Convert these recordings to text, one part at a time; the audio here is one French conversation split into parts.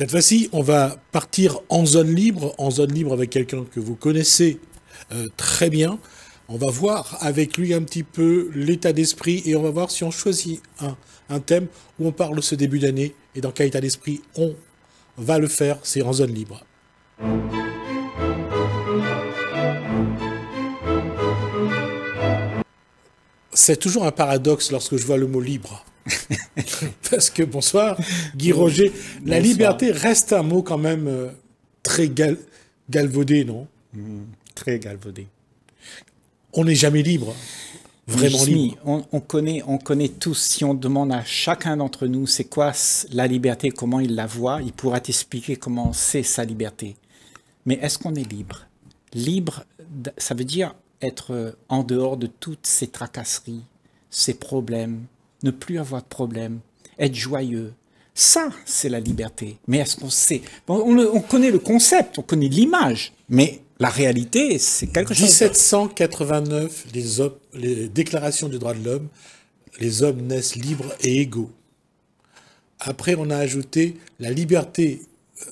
Cette fois-ci, on va partir en zone libre, en zone libre avec quelqu'un que vous connaissez euh, très bien. On va voir avec lui un petit peu l'état d'esprit et on va voir si on choisit un, un thème où on parle ce début d'année et dans quel état d'esprit on va le faire, c'est en zone libre. C'est toujours un paradoxe lorsque je vois le mot libre. Parce que bonsoir, Guy Roger. La liberté reste un mot quand même euh, très galvaudé, non hmm, Très galvaudé. On n'est jamais libre. Hein. Vraiment libre. On, on, connaît, on connaît tous. Si on demande à chacun d'entre nous c'est quoi la liberté, comment il la voit, il pourra t'expliquer comment c'est sa liberté. Mais est-ce qu'on est libre Libre, ça veut dire être euh, en dehors de toutes ces tracasseries, ces problèmes, ne plus avoir de problème, être joyeux. Ça, c'est la liberté. Mais est-ce qu'on sait on, connaît le concept, on connaît l'image, mais la réalité, c'est quelque chose. 1789, les, déclarations du droit de l'homme, les hommes naissent libres et égaux. Après, on a ajouté la liberté.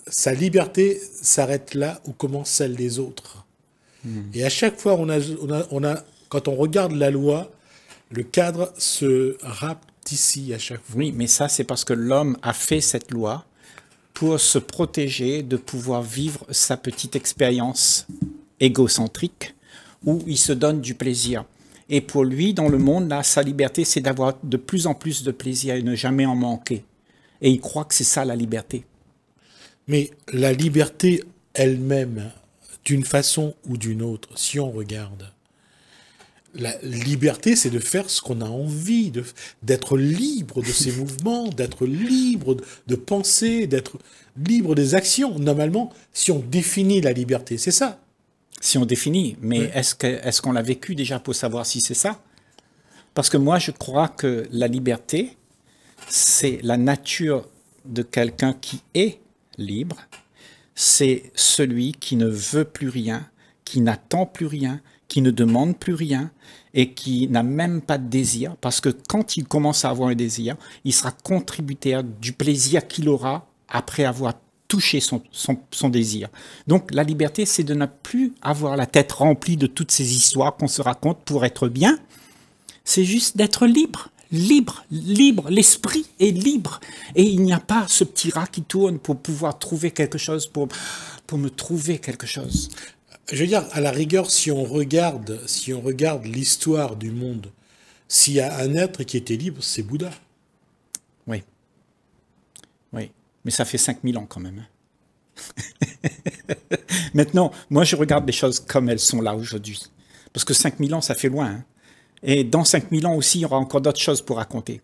Sa liberté s'arrête là où commence celle des autres. Hmm. Et à chaque fois, quand on regarde la loi, le cadre se, rappe, ici à chaque fois. Oui, mais ça, c'est parce que l'homme a fait cette loi pour se protéger de pouvoir vivre sa petite expérience égocentrique où il se donne du plaisir. Et pour lui, dans le monde, là, sa liberté, c'est d'avoir de plus en plus de plaisir et ne jamais en manquer. Et il croit que c'est ça la liberté. Mais la liberté elle-même, d'une façon ou d'une autre, si on regarde, la liberté, c'est de faire ce qu'on a envie, d'être libre de ses mouvements, d'être libre de, penser, d'être libre des actions. Normalement, si on définit la liberté, c'est ça. Si on définit, mais est-ce qu'on est l'a vécu déjà pour savoir si c'est ça Parce que moi, je crois que la liberté, c'est la nature de quelqu'un qui est libre, c'est celui qui ne veut plus rien, qui n'attend plus rien, qui ne demande plus rien et qui n'a même pas de désir, parce que quand il commence à avoir un désir, il sera contributeur du plaisir qu'il aura après avoir touché son, son, désir. Donc la liberté, c'est de ne plus avoir la tête remplie de toutes ces histoires qu'on se raconte pour être bien, c'est juste d'être libre libre, libre, l'esprit est libre. Et il n'y a pas ce petit rat qui tourne pour pouvoir trouver quelque chose, pour, pour me trouver quelque chose je veux dire, à la rigueur, si on regarde, si on regarde l'histoire du monde, s'il y a un être qui était libre, c'est Bouddha. Oui. Oui. Mais ça fait 5000 ans quand même. Hein. Maintenant, moi, je regarde les choses comme elles sont là aujourd'hui. Parce que 5000 ans, ça fait loin. Hein. Et dans 5000 ans aussi, il y aura encore d'autres choses pour raconter.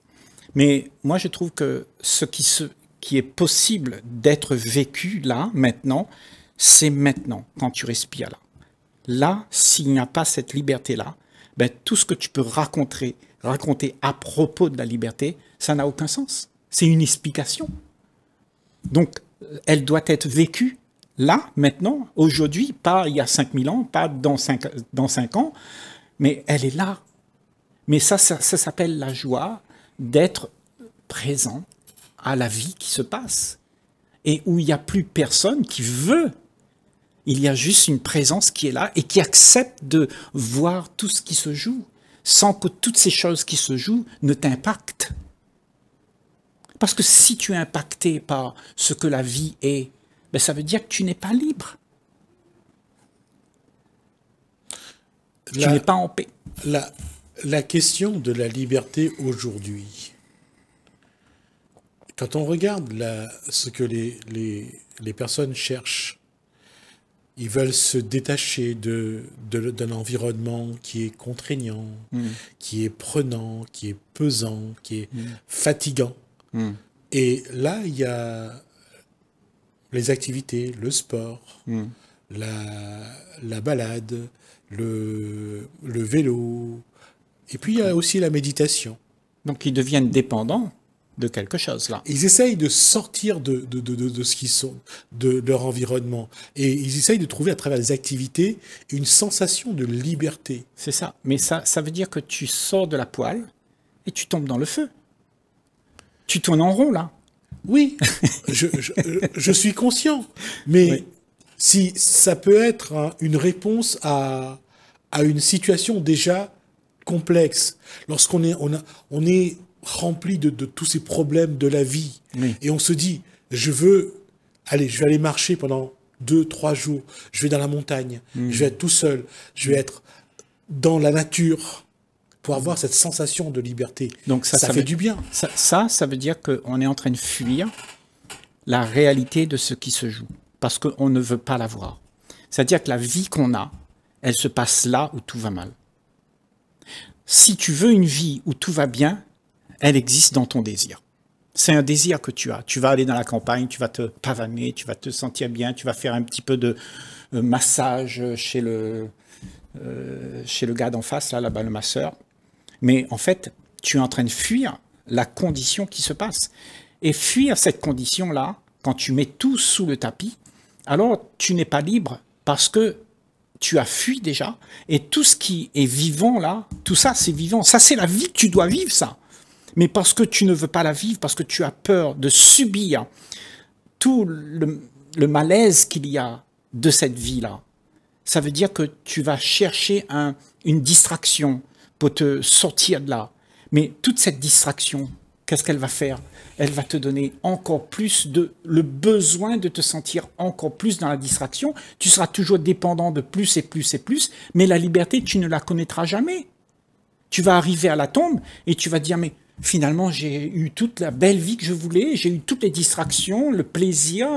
Mais moi, je trouve que ce qui est possible d'être vécu là, maintenant, c'est maintenant, quand tu respires là. Là, s'il n'y a pas cette liberté-là, ben, tout ce que tu peux raconter, raconter à propos de la liberté, ça n'a aucun sens. C'est une explication. Donc, euh, elle doit être vécue là, maintenant, aujourd'hui, pas il y a 5000 ans, pas dans 5, dans ans, mais elle est là. Mais ça, ça s'appelle la joie d'être présent à la vie qui se passe et où il n'y a plus personne qui veut il y a juste une présence qui est là et qui accepte de voir tout ce qui se joue sans que toutes ces choses qui se jouent ne t'impactent. Parce que si tu es impacté par ce que la vie est, ben ça veut dire que tu n'es pas libre. tu n'es pas en paix. La, la question de la liberté aujourd'hui, quand on regarde ce que les, les, les personnes cherchent ils veulent se détacher de, d'un environnement qui est contraignant, mm. qui est prenant, qui est pesant, qui est mm. fatigant. Mm. Et là, il y a les activités, le sport, la, la, balade, le, le vélo, et puis il y a aussi la méditation. Donc ils deviennent dépendants de quelque chose là. Ils essayent de sortir de, de, ce qu'ils sont, de, leur environnement. Et ils essayent de trouver à travers les activités une sensation de liberté. C'est ça. Mais ça, ça veut dire que tu sors de la poêle et tu tombes dans le feu. Tu tournes en rond là. Oui, je, suis conscient. Mais si ça peut être une réponse à, une situation déjà complexe, lorsqu'on est, on, a, on est rempli de, tous ces problèmes de la vie. Et on se dit, je veux, allez, je vais aller marcher pendant deux, trois jours, je vais dans la montagne, mm. je vais être tout seul, je vais être dans la nature pour avoir cette sensation de liberté. Donc ça, fait du bien. Ça, ça, veut dire qu'on est en train de fuir la réalité de ce qui se joue, parce qu'on ne veut pas la voir. C'est-à-dire que la vie qu'on a, elle se passe là où tout va mal. Si tu veux une vie où tout va bien, elle existe dans ton désir. C'est un désir que tu as. Tu vas aller dans la campagne, tu vas te pavaner, tu vas te sentir bien, tu vas faire un petit peu de euh, massage chez le, euh, chez le gars d'en face, là, là-bas, le masseur. Mais en fait, tu es en train de fuir la condition qui se passe. Et fuir cette condition-là, quand tu mets tout sous le tapis, alors tu n'es pas libre parce que tu as fui déjà. Et tout ce qui est vivant là, tout ça, c'est vivant. Ça, c'est la vie que tu dois vivre, ça mais parce que tu ne veux pas la vivre, parce que tu as peur de subir tout le, malaise qu'il y a de cette vie-là. Ça veut dire que tu vas chercher un, une distraction pour te sortir de là. Mais toute cette distraction, qu'est-ce qu'elle va faire Elle va te donner encore plus de le besoin de te sentir encore plus dans la distraction. Tu seras toujours dépendant de plus et plus et plus, mais la liberté, tu ne la connaîtras jamais. Tu vas arriver à la tombe et tu vas dire mais finalement, j'ai eu toute la belle vie que je voulais, j'ai eu toutes les distractions, le plaisir,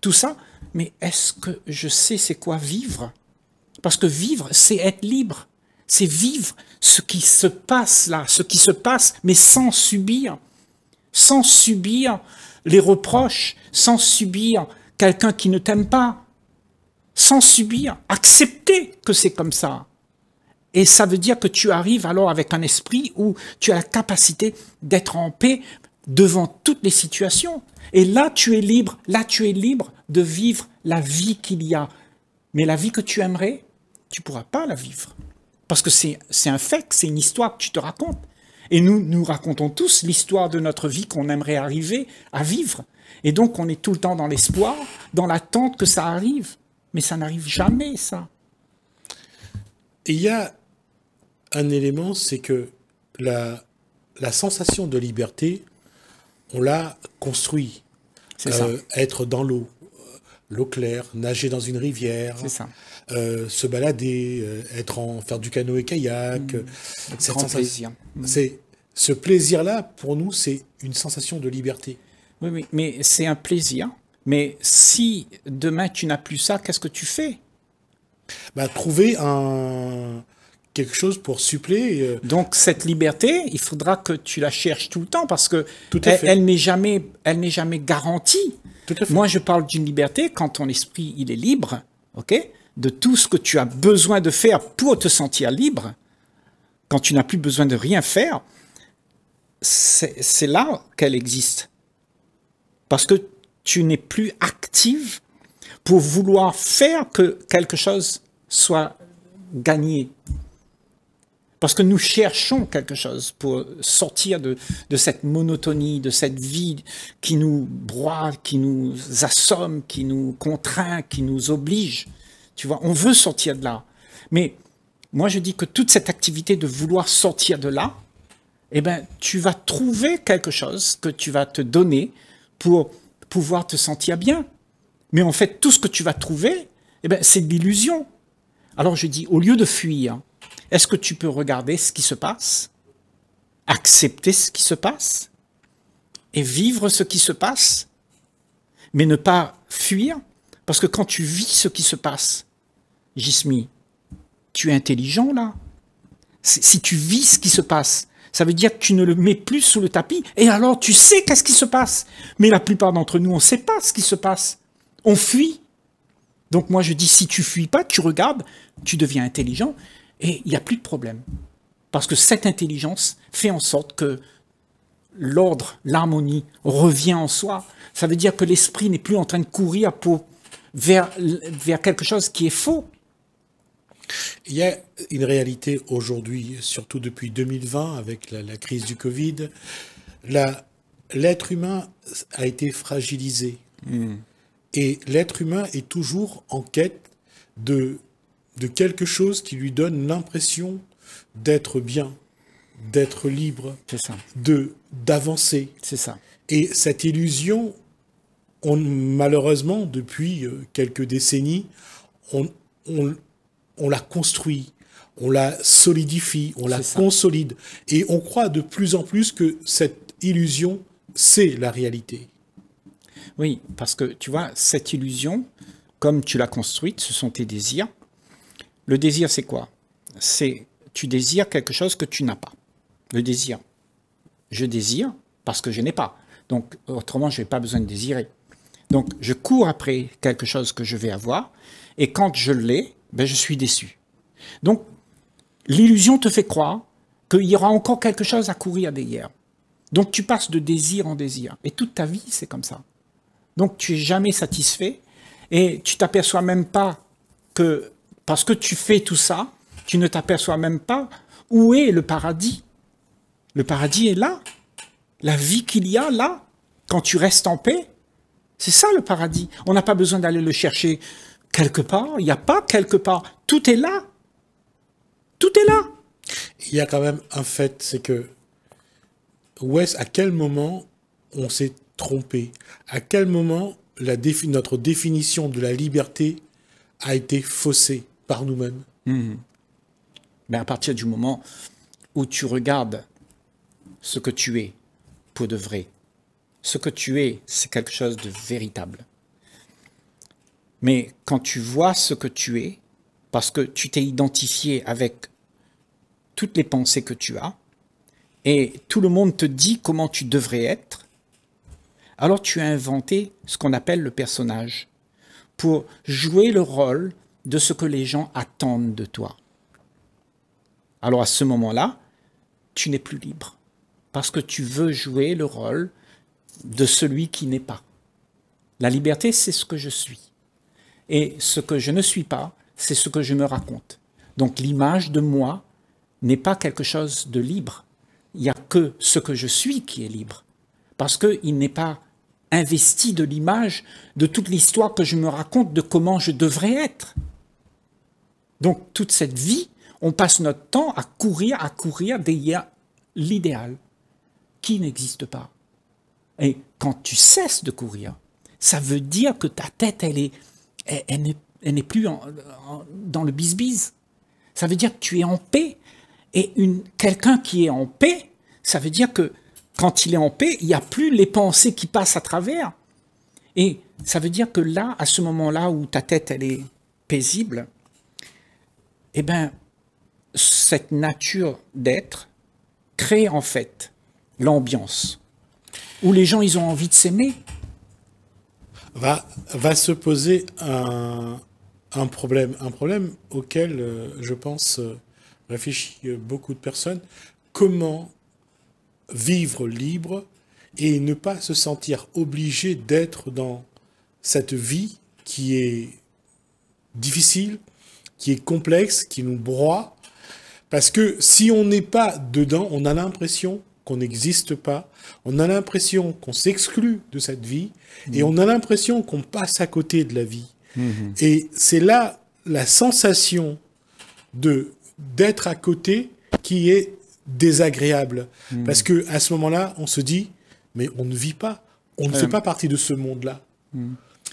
tout ça. Mais est-ce que je sais c'est quoi vivre Parce que vivre, c'est être libre. C'est vivre ce qui se passe là, ce qui se passe, mais sans subir. Sans subir les reproches, sans subir quelqu'un qui ne t'aime pas. Sans subir, accepter que c'est comme ça. Et ça veut dire que tu arrives alors avec un esprit où tu as la capacité d'être en paix devant toutes les situations. Et là, tu es libre, là, tu es libre de vivre la vie qu'il y a. Mais la vie que tu aimerais, tu ne pourras pas la vivre. Parce que c'est un fait, c'est une histoire que tu te racontes. Et nous, nous racontons tous l'histoire de notre vie qu'on aimerait arriver à vivre. Et donc, on est tout le temps dans l'espoir, dans l'attente que ça arrive. Mais ça n'arrive jamais, ça. il y a un élément, c'est que la, sensation de liberté, on l'a construit. C'est ça. Euh, être dans l'eau, l'eau claire, nager dans une rivière, ça. Euh, se balader, euh, être en faire du canoë kayak, mm. C'est un plaisir. Mm. C'est ce plaisir-là pour nous, c'est une sensation de liberté. Oui, mais, c'est un plaisir. Mais si demain tu n'as plus ça, qu'est-ce que tu fais bah, trouver un quelque chose pour suppléer. Euh, Donc cette liberté, il faudra que tu la cherches tout le temps parce que elle, n'est jamais, elle n'est jamais garantie. Moi, je parle d'une liberté quand ton esprit il est libre, ok, de tout ce que tu as besoin de faire pour te sentir libre. Quand tu n'as plus besoin de rien faire, c'est là qu'elle existe. Parce que tu n'es plus active pour vouloir faire que quelque chose soit gagné. Parce que nous cherchons quelque chose pour sortir de, cette monotonie, de cette vie qui nous broie, qui nous assomme, qui nous contraint, qui nous oblige. Tu vois, on veut sortir de là. Mais moi, je dis que toute cette activité de vouloir sortir de là, eh ben, tu vas trouver quelque chose que tu vas te donner pour pouvoir te sentir bien. Mais en fait, tout ce que tu vas trouver, eh ben, c'est de l'illusion. Alors je dis, au lieu de fuir, est-ce que tu peux regarder ce qui se passe, accepter ce qui se passe et vivre ce qui se passe, mais ne pas fuir Parce que quand tu vis ce qui se passe, Jismi, tu es intelligent là. Si tu vis ce qui se passe, ça veut dire que tu ne le mets plus sous le tapis et alors tu sais qu'est-ce qui se passe. Mais la plupart d'entre nous, on ne sait pas ce qui se passe. On fuit. Donc moi je dis, si tu fuis pas, tu regardes, tu deviens intelligent et il n'y a plus de problème. Parce que cette intelligence fait en sorte que l'ordre, l'harmonie revient en soi. Ça veut dire que l'esprit n'est plus en train de courir pour, vers, vers quelque chose qui est faux. Il y a une réalité aujourd'hui, surtout depuis 2020, avec la, crise du Covid. L'être humain a été fragilisé. Hmm. Et l'être humain est toujours en quête de de quelque chose qui lui donne l'impression d'être bien, d'être libre, ça. de d'avancer. C'est ça. Et cette illusion, on, malheureusement, depuis euh, quelques décennies, on, la construit, on la solidifie, on la consolide. Et on croit de plus en plus que cette illusion, c'est la réalité. Oui, parce que tu vois, cette illusion, comme tu l'as construite, ce sont tes désirs, le désir, c'est quoi C'est tu désires quelque chose que tu n'as pas. Le désir. Je désire parce que je n'ai pas. Donc, autrement, je n'ai pas besoin de désirer. Donc, je cours après quelque chose que je vais avoir, et quand je l'ai, ben, je suis déçu. Donc, l'illusion te fait croire qu'il y aura encore quelque chose à courir derrière. Donc, tu passes de désir en désir. Et toute ta vie, c'est comme ça. Donc, tu n'es jamais satisfait, et tu t'aperçois même pas que parce que tu fais tout ça, tu ne t'aperçois même pas où est le paradis. Le paradis est là. La vie qu'il y a là, quand tu restes en paix, c'est ça le paradis. On n'a pas besoin d'aller le chercher quelque part. Il n'y a pas quelque part. Tout est là. Tout est là. Il y a quand même un fait, c'est que Wes, à quel moment on s'est trompé À quel moment notre définition de la liberté a été faussée par nous-mêmes. Mhm. Mais à partir du moment où tu regardes ce que tu es pour de vrai, ce que tu es, c'est quelque chose de véritable. Mais quand tu vois ce que tu es, parce que tu t'es identifié avec toutes les pensées que tu as, et tout le monde te dit comment tu devrais être, alors tu as inventé ce qu'on appelle le personnage, pour jouer le rôle de ce que les gens attendent de toi. Alors à ce moment-là, tu n'es plus libre parce que tu veux jouer le rôle de celui qui n'est pas. La liberté, c'est ce que je suis. Et ce que je ne suis pas, c'est ce que je me raconte. Donc l'image de moi n'est pas quelque chose de libre. Il n'y a que ce que je suis qui est libre. Parce qu'il n'est pas investi de l'image, de toute l'histoire que je me raconte de comment je devrais être. Donc, toute cette vie, on passe notre temps à courir, à courir derrière l'idéal qui n'existe pas. Et quand tu cesses de courir, ça veut dire que ta tête, elle n'est, plus dans le bisbise. Ça veut dire que tu es en paix. Et quelqu'un qui est en paix, ça veut dire que quand il est en paix, il n'y a plus les pensées qui passent à travers. Et ça veut dire que là, à ce moment-là où ta tête, elle est paisible, eh bien, cette nature d'être crée en fait l'ambiance où les gens, ils ont envie de s'aimer. Va, va se poser un, problème, un problème auquel, euh, je pense, euh, réfléchit beaucoup de personnes. Comment vivre libre et ne pas se sentir obligé d'être dans cette vie qui est difficile, qui est complexe, qui nous broie, parce que si on n'est pas dedans, on a l'impression qu'on n'existe pas, on a l'impression qu'on s'exclut de cette vie, et mhm. on a l'impression qu'on passe à côté de la vie. Mhm. Et c'est là la sensation de d'être à côté qui est désagréable, mhm. parce que à ce moment-là, on se dit mais on ne vit pas, on ne fait pas partie de ce monde-là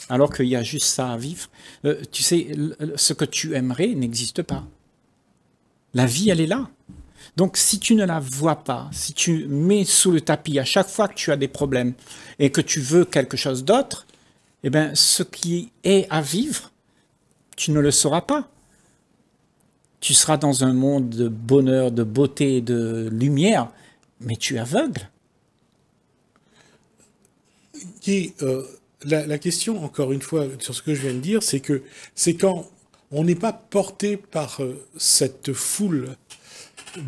alors qu'il y a juste ça à vivre. Euh, tu sais, ce que tu aimerais n'existe pas. La vie, elle est là. Donc si tu ne la vois pas, si tu mets sous le tapis à chaque fois que tu as des problèmes et que tu veux quelque chose d'autre, eh bien ce qui est à vivre, tu ne le sauras pas. Tu seras dans un monde de bonheur, de beauté, de lumière, mais tu es aveugle. qui la, question, encore une fois, sur ce que je viens de dire, c'est que c'est quand on n'est pas porté par euh, cette foule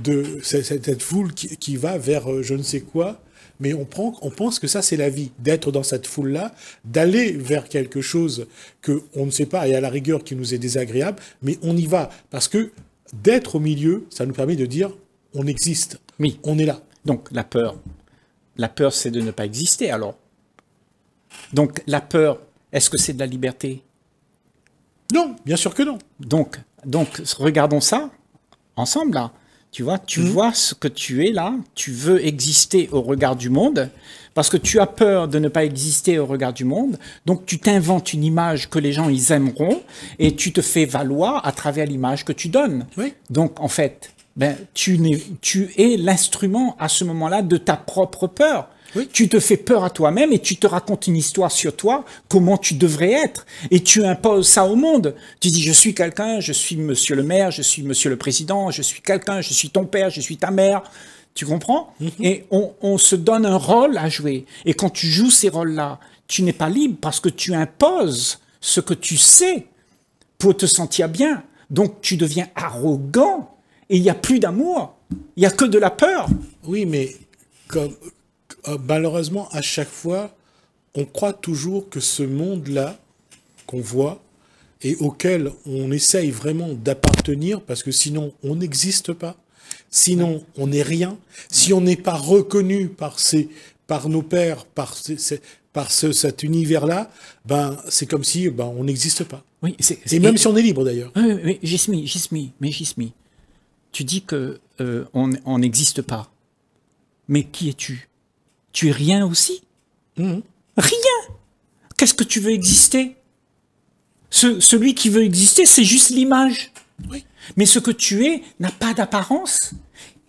de cette, foule qui, va vers euh, je ne sais quoi, mais on, prend, on pense que ça c'est la vie, d'être dans cette foule-là, d'aller vers quelque chose que on ne sait pas et à la rigueur qui nous est désagréable, mais on y va parce que d'être au milieu, ça nous permet de dire on existe, on est là. Donc la peur, la peur c'est de ne pas exister alors. Donc la peur, est-ce que c'est de la liberté Non, bien sûr que non. Donc, donc regardons ça ensemble là. Tu vois, tu hmm. vois ce que tu es là, tu veux exister au regard du monde, parce que tu as peur de ne pas exister au regard du monde, donc tu t'inventes une image que les gens, ils aimeront, et tu te fais valoir à travers l'image que tu donnes. Donc, en fait, ben, tu, tu es l'instrument à ce moment-là de ta propre peur. Tu te fais peur à toi-même et tu te racontes une histoire sur toi, comment tu devrais être. Et tu imposes ça au monde. Tu dis, je suis quelqu'un, je suis monsieur le maire, je suis monsieur le président, je suis quelqu'un, je suis ton père, je suis ta mère. Tu comprends mhm. Et on, on, se donne un rôle à jouer. Et quand tu joues ces rôles-là, tu n'es pas libre parce que tu imposes ce que tu sais pour te sentir bien. Donc tu deviens arrogant et il n'y a plus d'amour. Il n'y a que de la peur. Oui, mais comme euh, malheureusement, à chaque fois, on croit toujours que ce monde-là, qu'on voit, et auquel on essaye vraiment d'appartenir, parce que sinon, on n'existe pas, sinon, on n'est rien, si on n'est pas reconnu par, ces, par nos pères, par, par cet univers-là, ben, c'est comme si ben, on n'existe pas. Oui, et même si on est libre d'ailleurs. Oui, mais Gismi, tu dis que euh, on n'existe pas. Mais qui es-tu tu es rien aussi. Mhm. Rien Qu'est-ce que tu veux exister Celui qui veut exister, c'est juste l'image. Mais ce que tu es n'a pas d'apparence.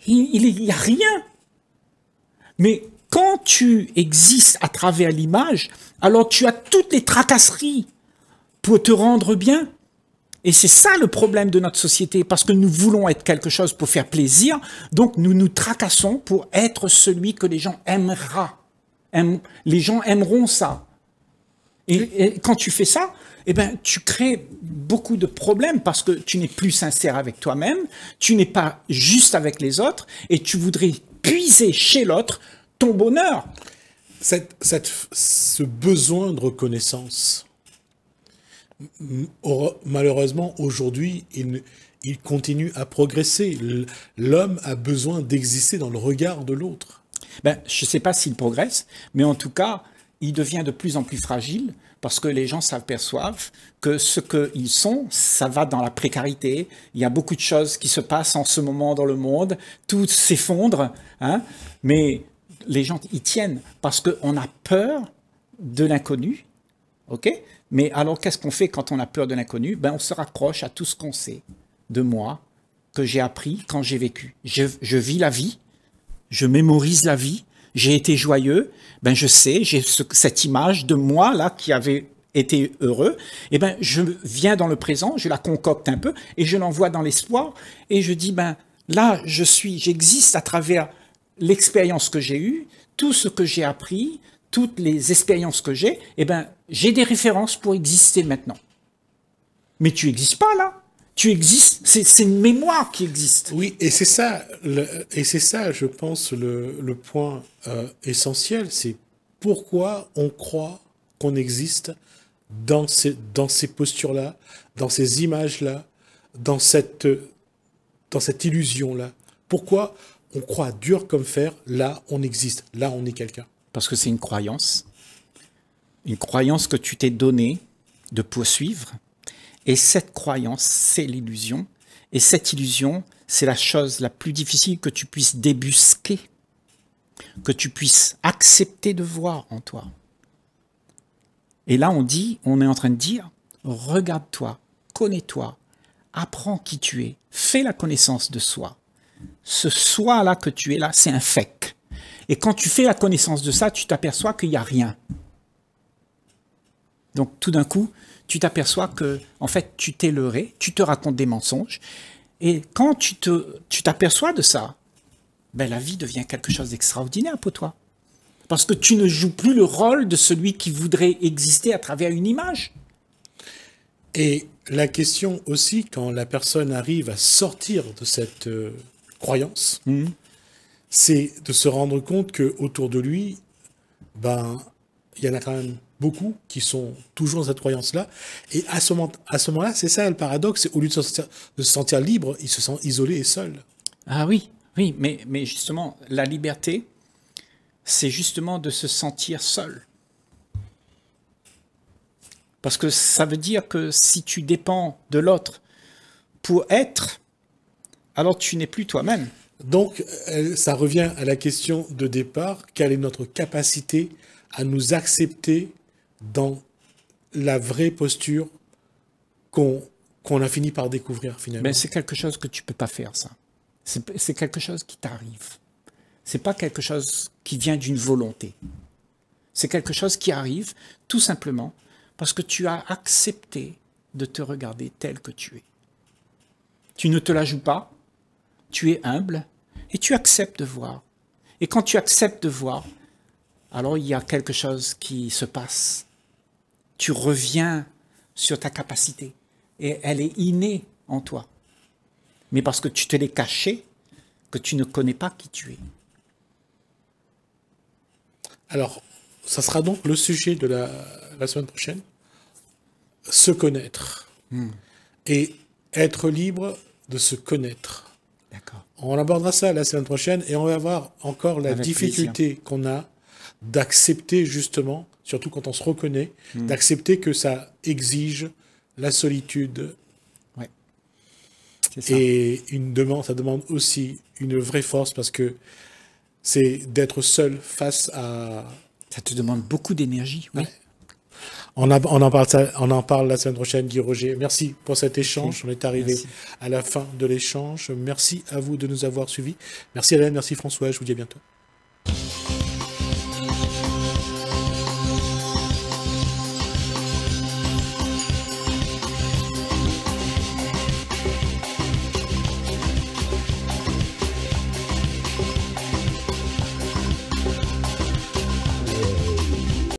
Il n'y a rien. Mais quand tu existes à travers l'image, alors tu as toutes les tracasseries pour te rendre bien, et c'est ça le problème de notre société, parce que nous voulons être quelque chose pour faire plaisir, donc nous nous tracassons pour être celui que les gens aimera. les gens aimeront ça. Et, quand tu fais ça, eh ben, tu crées beaucoup de problèmes parce que tu n'es plus sincère avec toi-même, tu n'es pas juste avec les autres, et tu voudrais puiser chez l'autre ton bonheur. Cette, ce besoin de reconnaissance, malheureusement, aujourd'hui, il, continue à progresser. L'homme a besoin d'exister dans le regard de l'autre. Ben, je ne sais pas s'il progresse, mais en tout cas, il devient de plus en plus fragile parce que les gens s'aperçoivent que ce qu'ils sont, ça va dans la précarité. Il y a beaucoup de choses qui se passent en ce moment dans le monde. Tout s'effondre, hein, mais les gens y tiennent parce qu'on a peur de l'inconnu. ok mais alors, qu'est-ce qu'on fait quand on a peur de l'inconnu ben, On se raccroche à tout ce qu'on sait de moi, que j'ai appris quand j'ai vécu. Je, vis la vie, je mémorise la vie, j'ai été joyeux, ben, je sais, j'ai cette image de moi là qui avait été heureux, et ben, je viens dans le présent, je la concocte un peu et je l'envoie dans l'espoir et je dis, ben, là, je suis, j'existe à travers l'expérience que j'ai eue, tout ce que j'ai appris, toutes les expériences que j'ai, eh ben, j'ai des références pour exister maintenant. Mais tu n'existes pas là. Tu existes, c'est une mémoire qui existe. Oui, et c'est ça, et c'est ça, je pense, le, point euh, essentiel, c'est pourquoi on croit qu'on existe dans ces, dans ces postures-là, dans ces images-là, dans cette, dans cette illusion-là. Pourquoi on croit dur comme fer, là on existe, là on est quelqu'un parce que c'est une croyance, une croyance que tu t'es donnée de poursuivre. Et cette croyance, c'est l'illusion. Et cette illusion, c'est la chose la plus difficile que tu puisses débusquer, que tu puisses accepter de voir en toi. Et là, on dit, on est en train de dire, regarde-toi, connais-toi, apprends qui tu es, fais la connaissance de soi. Ce soi-là que tu es là, c'est un fake. Et quand tu fais la connaissance de ça, tu t'aperçois qu'il n'y a rien. Donc tout d'un coup, tu t'aperçois que, en fait, tu t'es leurré, tu te racontes des mensonges. Et quand tu te tu t'aperçois de ça, ben, la vie devient quelque chose d'extraordinaire pour toi. Parce que tu ne joues plus le rôle de celui qui voudrait exister à travers une image. Et la question aussi, quand la personne arrive à sortir de cette euh, croyance, mmh c'est de se rendre compte que autour de lui, ben, il y en a quand même beaucoup qui sont toujours dans cette croyance-là. Et à ce moment-là, c'est ça le paradoxe. Au lieu de se, sentir, libre, il se sent isolé et seul. Ah oui, oui, mais, mais justement, la liberté, c'est justement de se sentir seul. Parce que ça veut dire que si tu dépends de l'autre pour être, alors tu n'es plus toi-même. Donc, euh, ça revient à la question de départ, quelle est notre capacité à nous accepter dans la vraie posture qu'on a fini par découvrir finalement. Mais c'est quelque chose que tu peux pas faire, ça. C'est quelque chose qui t'arrive. C'est pas quelque chose qui vient d'une volonté. C'est quelque chose qui arrive tout simplement parce que tu as accepté de te regarder tel que tu es. Tu ne te la joues pas, tu es humble et tu acceptes de voir. Et quand tu acceptes de voir, alors il y a quelque chose qui se passe. Tu reviens sur ta capacité et elle est innée en toi. Mais parce que tu te l'es cachée, que tu ne connais pas qui tu es. Alors, ça sera donc le sujet de la, semaine prochaine. Se connaître. Hmm. Et être libre de se connaître. On abordera ça la semaine prochaine et on va voir encore la difficulté qu'on a d'accepter justement, surtout quand on se reconnaît, hmm. d'accepter que ça exige la solitude. Et une demande, ça demande aussi une vraie force parce que c'est d'être seul face à... Ça te demande beaucoup d'énergie, oui. On, en parle, on, en parle, la semaine prochaine, Guy Roger. Merci pour cet échange. On est arrivé à la fin de l'échange. Merci à vous de nous avoir suivis. Merci Hélène, merci François. Je vous dis à bientôt.